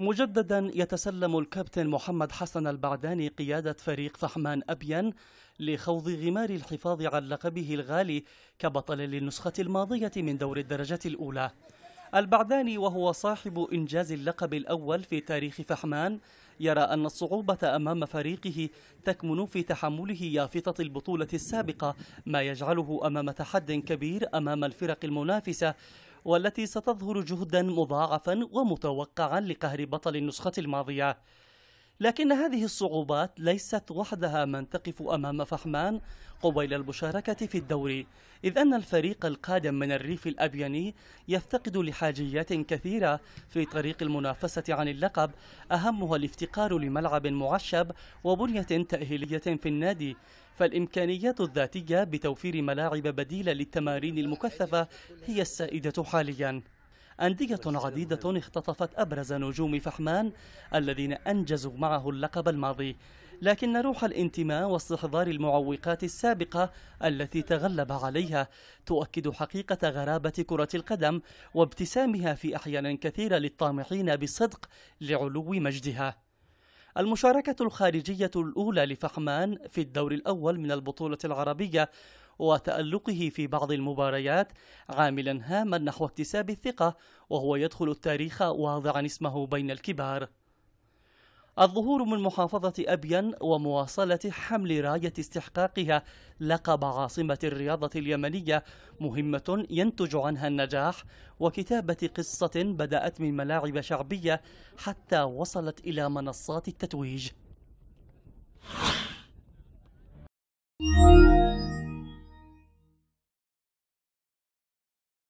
مجددا يتسلم الكابتن محمد حسن البعداني قيادة فريق فحمان أبين لخوض غمار الحفاظ على لقبه الغالي كبطل للنسخة الماضية من دور الدرجة الأولى البعداني وهو صاحب إنجاز اللقب الأول في تاريخ فحمان يرى أن الصعوبة أمام فريقه تكمن في تحمله يافطة البطولة السابقة ما يجعله أمام تحد كبير أمام الفرق المنافسة والتي ستظهر جهدا مضاعفا ومتوقعا لقهر بطل النسخة الماضية لكن هذه الصعوبات ليست وحدها من تقف أمام فحمان قبيل المشاركة في الدوري إذ أن الفريق القادم من الريف الأبياني يفتقد لحاجيات كثيرة في طريق المنافسة عن اللقب أهمها الافتقار لملعب معشب وبنية تأهيلية في النادي فالإمكانيات الذاتية بتوفير ملاعب بديلة للتمارين المكثفة هي السائدة حالياً أندية عديدة اختطفت أبرز نجوم فحمان الذين أنجزوا معه اللقب الماضي لكن روح الانتماء واستحضار المعوقات السابقة التي تغلب عليها تؤكد حقيقة غرابة كرة القدم وابتسامها في أحيان كثيرة للطامعين بصدق لعلو مجدها المشاركة الخارجية الأولى لفحمان في الدور الأول من البطولة العربية وتألقه في بعض المباريات عاملا هاما نحو اكتساب الثقة وهو يدخل التاريخ واضعا اسمه بين الكبار الظهور من محافظة أبين ومواصلة حمل راية استحقاقها لقب عاصمة الرياضة اليمنية مهمة ينتج عنها النجاح وكتابة قصة بدأت من ملاعب شعبية حتى وصلت إلى منصات التتويج